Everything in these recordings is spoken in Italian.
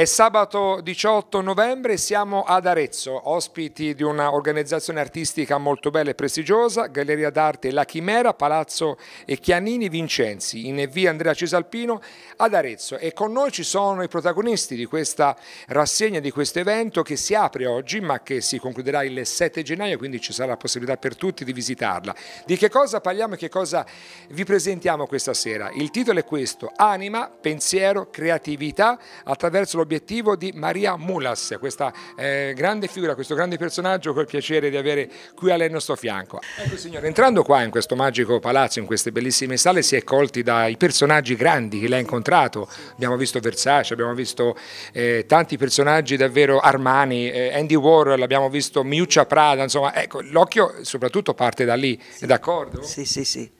È sabato 18 novembre, siamo ad Arezzo, ospiti di un'organizzazione artistica molto bella e prestigiosa, Galleria d'Arte La Chimera, Palazzo Chianini Vincenzi, in via Andrea Cisalpino ad Arezzo. E con noi ci sono i protagonisti di questa rassegna, di questo evento che si apre oggi ma che si concluderà il 7 gennaio, quindi ci sarà la possibilità per tutti di visitarla. Di che cosa parliamo e che cosa vi presentiamo questa sera? Il titolo è questo, Anima, Pensiero, Creatività, attraverso l'obiettivo obiettivo di Maria Mulas, questa eh, grande figura, questo grande personaggio che ho il piacere di avere qui al nostro fianco. Ecco signore, entrando qua in questo magico palazzo, in queste bellissime sale, si è colti dai personaggi grandi che lei ha incontrato, abbiamo visto Versace, abbiamo visto eh, tanti personaggi davvero Armani, eh, Andy Warhol, abbiamo visto Miuccia Prada, insomma, ecco, l'occhio soprattutto parte da lì, sì. è d'accordo? Sì, sì, sì.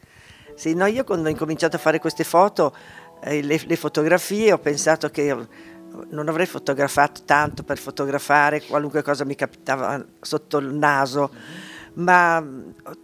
sì no, io quando ho incominciato a fare queste foto, eh, le, le fotografie, ho pensato che non avrei fotografato tanto per fotografare, qualunque cosa mi capitava sotto il naso, ma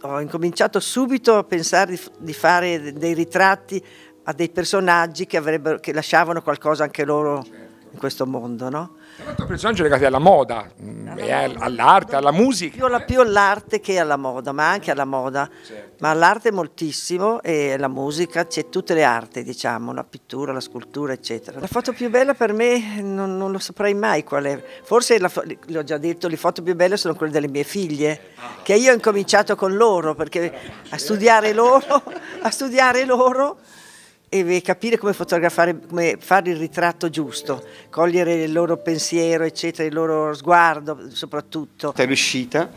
ho incominciato subito a pensare di, di fare dei ritratti a dei personaggi che, che lasciavano qualcosa anche loro in questo mondo, no? Tanto personaggi legati alla moda, mm, alla all'arte, alla musica. Più, più all'arte che alla moda, ma anche alla moda. Certo. Ma all'arte moltissimo e la musica, c'è tutte le arti, diciamo, la pittura, la scultura, eccetera. La foto più bella per me non, non lo saprei mai qual è. Forse, l'ho già detto, le foto più belle sono quelle delle mie figlie, che io ho incominciato con loro, perché a studiare loro, a studiare loro e capire come fotografare, come fare il ritratto giusto, cogliere il loro pensiero, eccetera, il loro sguardo soprattutto. È riuscita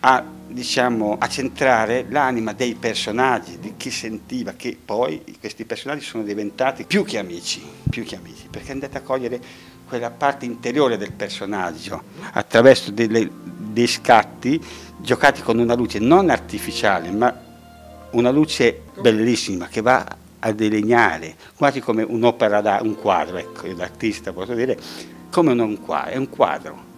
a, diciamo, a centrare l'anima dei personaggi, di chi sentiva che poi questi personaggi sono diventati più che amici, più che amici perché andate a cogliere quella parte interiore del personaggio attraverso delle, dei scatti giocati con una luce non artificiale, ma una luce bellissima che va a delineare, quasi come un'opera da un quadro, ecco, l'artista posso dire, come un quadro, è un quadro